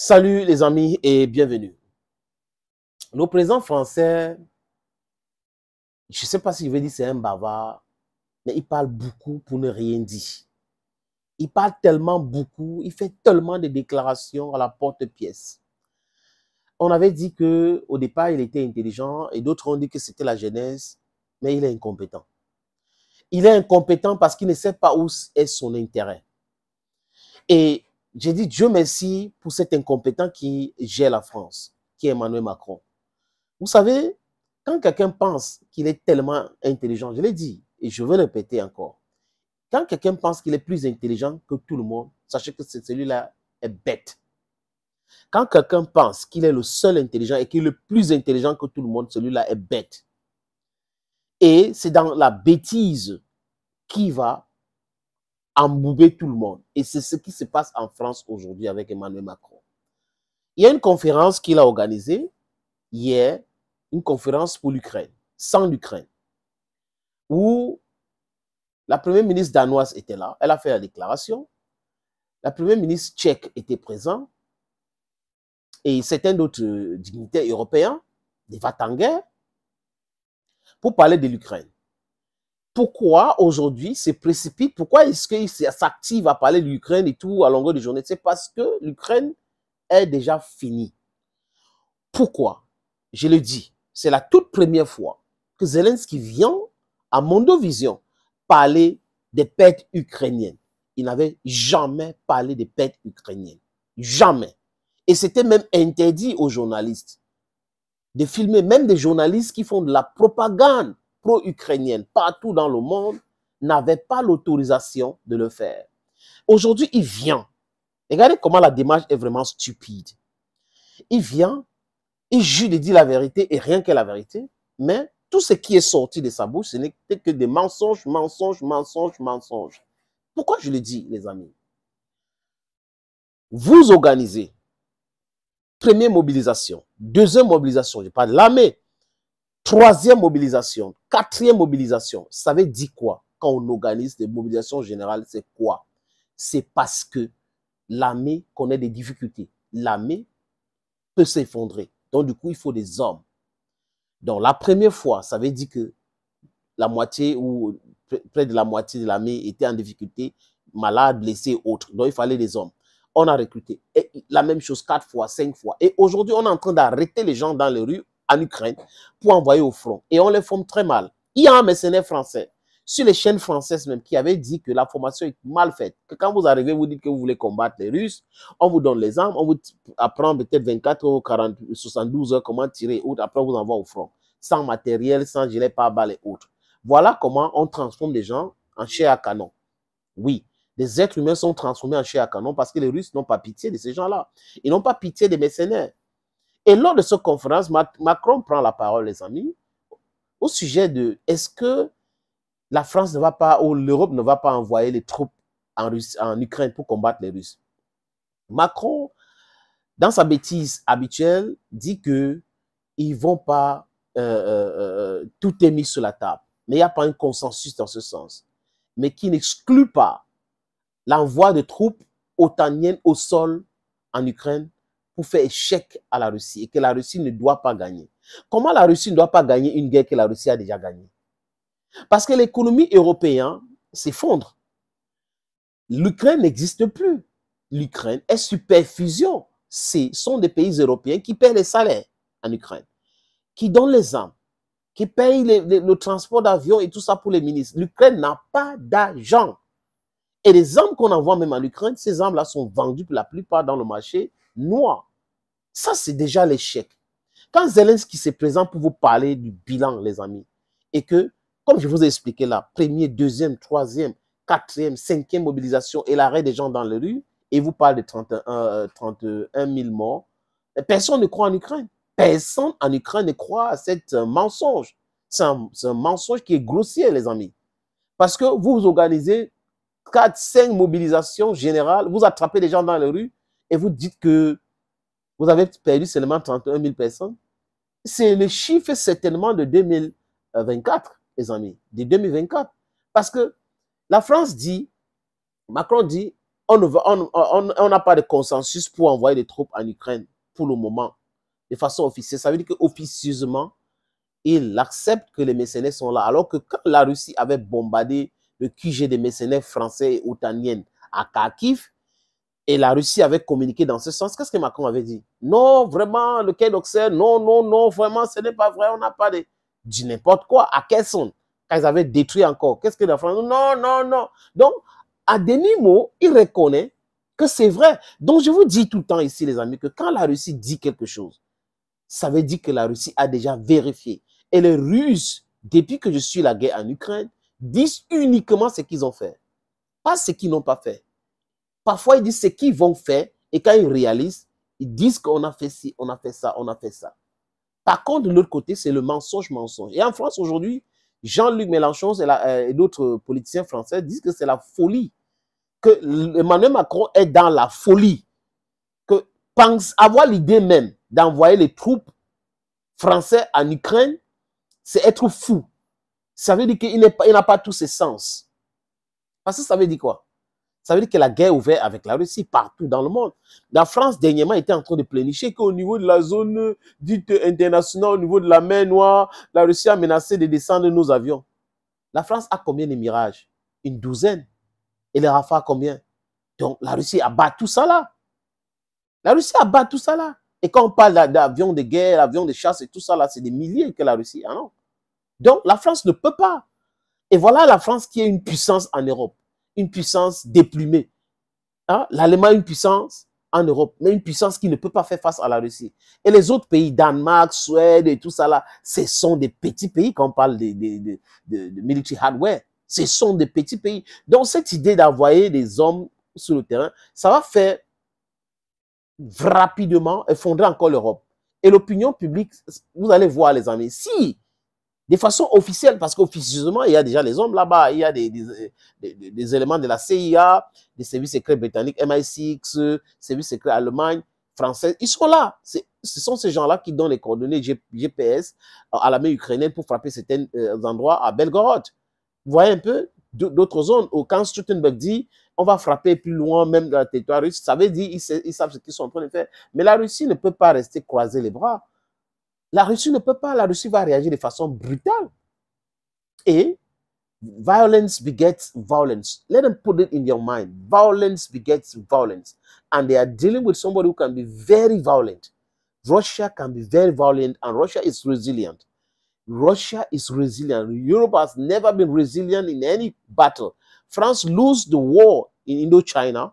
Salut les amis et bienvenue. Le président français, je ne sais pas si vous veux dire c'est un bavard, mais il parle beaucoup pour ne rien dire. Il parle tellement beaucoup, il fait tellement de déclarations à la porte-pièce. On avait dit que au départ il était intelligent et d'autres ont dit que c'était la jeunesse, mais il est incompétent. Il est incompétent parce qu'il ne sait pas où est son intérêt. Et j'ai dit Dieu merci pour cet incompétent qui gère la France, qui est Emmanuel Macron. Vous savez, quand quelqu'un pense qu'il est tellement intelligent, je l'ai dit et je vais le répéter encore, quand quelqu'un pense qu'il est plus intelligent que tout le monde, sachez que celui-là est bête. Quand quelqu'un pense qu'il est le seul intelligent et qu'il est le plus intelligent que tout le monde, celui-là est bête. Et c'est dans la bêtise qui va embouber tout le monde. Et c'est ce qui se passe en France aujourd'hui avec Emmanuel Macron. Il y a une conférence qu'il a organisée hier, une conférence pour l'Ukraine, sans l'Ukraine, où la première ministre danoise était là, elle a fait la déclaration, la première ministre tchèque était présente, et certains d'autres dignitaires européens, des Vatanguer, pour parler de l'Ukraine pourquoi aujourd'hui se précipite, pourquoi est-ce qu'il s'active à parler de l'Ukraine et tout à longueur des journée C'est parce que l'Ukraine est déjà finie. Pourquoi Je le dis, c'est la toute première fois que Zelensky vient à Mondovision parler des pertes ukrainiennes. Il n'avait jamais parlé des pertes ukrainiennes. Jamais. Et c'était même interdit aux journalistes de filmer, même des journalistes qui font de la propagande pro ukrainienne partout dans le monde n'avait pas l'autorisation de le faire. Aujourd'hui, il vient. Regardez comment la démarche est vraiment stupide. Il vient, il juge de dit la vérité et rien que la vérité, mais tout ce qui est sorti de sa bouche, ce n'était que des mensonges, mensonges, mensonges, mensonges. Pourquoi je le dis, les amis Vous organisez première mobilisation, deuxième mobilisation, je parle de l'armée, Troisième mobilisation, quatrième mobilisation, ça veut dire quoi quand on organise des mobilisations générales C'est quoi C'est parce que l'armée connaît des difficultés. L'armée peut s'effondrer. Donc du coup, il faut des hommes. Donc la première fois, ça veut dire que la moitié ou près de la moitié de l'armée était en difficulté, malade, blessé, autre. Donc il fallait des hommes. On a recruté. Et la même chose quatre fois, cinq fois. Et aujourd'hui, on est en train d'arrêter les gens dans les rues en Ukraine pour envoyer au front. Et on les forme très mal. Il y a un mercenaire français sur les chaînes françaises même qui avait dit que la formation est mal faite. Que quand vous arrivez, vous dites que vous voulez combattre les Russes, on vous donne les armes, on vous apprend peut-être 24 ou 40, 72 heures comment tirer, après on vous envoie au front, sans matériel, sans gilet pare-balles et autres. Voilà comment on transforme les gens en chair à canon. Oui, les êtres humains sont transformés en chair à canon parce que les Russes n'ont pas pitié de ces gens-là. Ils n'ont pas pitié des mercenaires. Et lors de cette conférence, Macron prend la parole, les amis, au sujet de est-ce que la France ne va pas, ou l'Europe ne va pas envoyer les troupes en, Ukraine pour combattre les Russes. Macron, dans sa bêtise habituelle, dit que ils vont pas, euh, euh, euh, tout est mis sur la table. Mais il n'y a pas un consensus dans ce sens. Mais qui n'exclut pas l'envoi de troupes otaniennes au sol en Ukraine pour faire échec à la Russie et que la Russie ne doit pas gagner. Comment la Russie ne doit pas gagner une guerre que la Russie a déjà gagnée Parce que l'économie européenne s'effondre. L'Ukraine n'existe plus. L'Ukraine est superfusion. Ce sont des pays européens qui paient les salaires en Ukraine, qui donnent les armes, qui payent le transport d'avion et tout ça pour les ministres. L'Ukraine n'a pas d'argent. Et les armes qu'on envoie même en Ukraine, ces armes-là sont vendues pour la plupart dans le marché noir. Ça, c'est déjà l'échec. Quand Zelensky se présente pour vous parler du bilan, les amis, et que, comme je vous ai expliqué là, premier, deuxième, troisième, quatrième, cinquième mobilisation et l'arrêt des gens dans les rues, et vous parle de 31, 000 euh, morts, eh, personne ne croit en Ukraine. Personne en Ukraine ne croit à cette euh, mensonge. C'est un, mensonge qui est grossier, les amis. Parce que vous organisez 4, 5 mobilisations générales, vous attrapez des gens dans les rues et vous dites que vous avez perdu seulement 31 000 personnes. C'est le chiffre certainement de 2024, les amis, de 2024. Parce que la France dit, Macron dit, on n'a pas de consensus pour envoyer des troupes en Ukraine pour le moment, de façon officielle. Ça veut dire qu'officieusement, il accepte que les mécénaires sont là. Alors que quand la Russie avait bombardé le QG des mécénaires français et otaniennes à Kharkiv, et la Russie avait communiqué dans ce sens. Qu'est-ce que Macron avait dit Non, vraiment, le Quai non, non, non, vraiment, ce n'est pas vrai, on n'a pas dit Du n'importe quoi, à Kesson, quand ils avaient détruit encore. Qu'est-ce que la France Non, non, non. Donc, à demi-mot, il reconnaît que c'est vrai. Donc, je vous dis tout le temps ici, les amis, que quand la Russie dit quelque chose, ça veut dire que la Russie a déjà vérifié. Et les Russes, depuis que je suis la guerre en Ukraine, disent uniquement ce qu'ils ont fait, pas ce qu'ils n'ont pas fait. Parfois, ils disent ce qu'ils vont faire et quand ils réalisent, ils disent qu'on a fait ci, on a fait ça, on a fait ça. Par contre, de l'autre côté, c'est le mensonge, mensonge. Et en France aujourd'hui, Jean-Luc Mélenchon euh, et, d'autres politiciens français disent que c'est la folie, que Emmanuel Macron est dans la folie, que pense avoir l'idée même d'envoyer les troupes françaises en Ukraine, c'est être fou. Ça veut dire qu'il n'a pas, tous ses sens. Parce que ça veut dire quoi ça veut dire que la guerre est ouverte avec la Russie partout dans le monde. La France, dernièrement, était en train de plénicher qu'au niveau de la zone euh, dite internationale, au niveau de la mer Noire, la Russie a menacé de descendre nos avions. La France a combien de mirages Une douzaine. Et les Rafales, combien Donc, la Russie abat tout ça là. La Russie abat tout ça là. Et quand on parle d'avions de guerre, d'avions de chasse et tout ça là, c'est des milliers que la Russie a, ah Donc, la France ne peut pas. Et voilà la France qui est une puissance en Europe une puissance déplumée. L'Allemagne hein? L'Allemagne, une puissance en Europe, mais une puissance qui ne peut pas faire face à la Russie. Et les autres pays, Danemark, Suède et tout ça là, ce sont des petits pays quand on parle de, de, de military hardware. Ce sont des petits pays. Donc cette idée d'envoyer des hommes sur le terrain, ça va faire rapidement effondrer encore l'Europe. Et l'opinion publique, vous allez voir les amis, si de façon officielle, parce qu'officieusement, il y a déjà les hommes là-bas, il y a des, éléments de la CIA, des services secrets britanniques, MI6, services secrets allemands, français, ils sont là. Ce sont ces gens-là qui donnent les coordonnées GPS euh, à l'armée ukrainienne pour frapper certains euh, endroits à Belgorod. Vous voyez un peu d'autres zones. Où quand Stoltenberg dit on va frapper plus loin, même dans la territoire russe, ça veut dire ils, savent ce qu'ils sont en train de faire. Mais la Russie ne peut pas rester croiser les bras. La Russie ne peut pas, la Russie va réagir de façon brutale. Et violence begets violence. Let them put it in your mind. Violence begets violence. And they are dealing with somebody who can be very violent. Russia can be very violent and Russia is resilient. Russia is resilient. Europe has never been resilient in any battle. France lost the war in Indochina.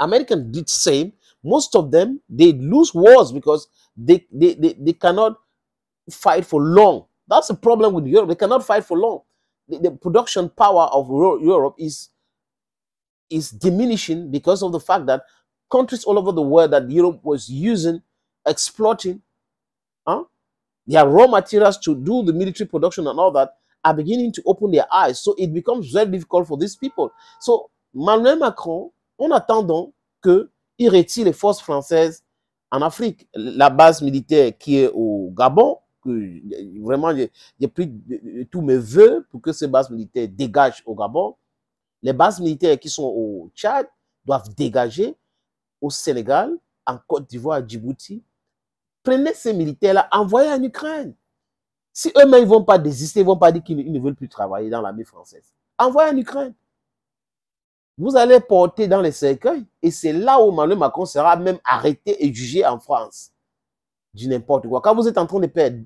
American did same. Most of them, they lose wars because they, they, they, they cannot fight for long. That's the problem with Europe. They cannot fight for long. The, the production power of Europe is, is diminishing because of the fact that countries all over the world that Europe was using, exploiting, huh? their raw materials to do the military production and all that are beginning to open their eyes. So it becomes very difficult for these people. So Manuel Macron, en attendant qu'il retire les forces françaises en Afrique. La base militaire qui est au Gabon, que vraiment j'ai pris tous mes voeux pour que ces bases militaires dégagent au Gabon. Les bases militaires qui sont au Tchad doivent dégager au Sénégal, en Côte d'Ivoire, à Djibouti. Prenez ces militaires-là, envoyez en Ukraine. Si eux-mêmes ne vont pas désister, ils ne vont pas dire qu'ils ne veulent plus travailler dans l'armée française. Envoyez en Ukraine vous allez porter dans les cercueils et c'est là où Emmanuel Macron sera même arrêté et jugé en France. Du n'importe quoi. Quand vous êtes en train de perdre,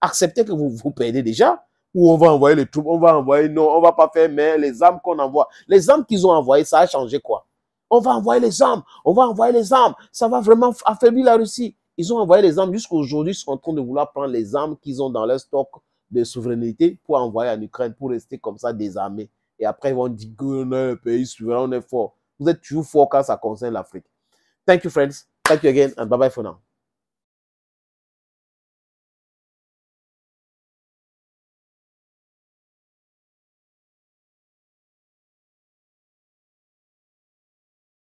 acceptez que vous, vous perdez déjà ou on va envoyer les troupes, on va envoyer, non, on va pas faire, mais les armes qu'on envoie, les armes qu'ils ont envoyées, ça a changé quoi On va envoyer les armes, on va envoyer les armes, ça va vraiment affaiblir la Russie. Ils ont envoyé les armes jusqu'aujourd'hui, ils sont en train de vouloir prendre les armes qu'ils ont dans leur stock de souveraineté pour envoyer en Ukraine, pour rester comme ça désarmés et après ils vont dire on est un pays souverain, on est fort. Vous êtes toujours fort quand ça concerne l'Afrique. Thank you, friends. Thank you again, and bye bye for now.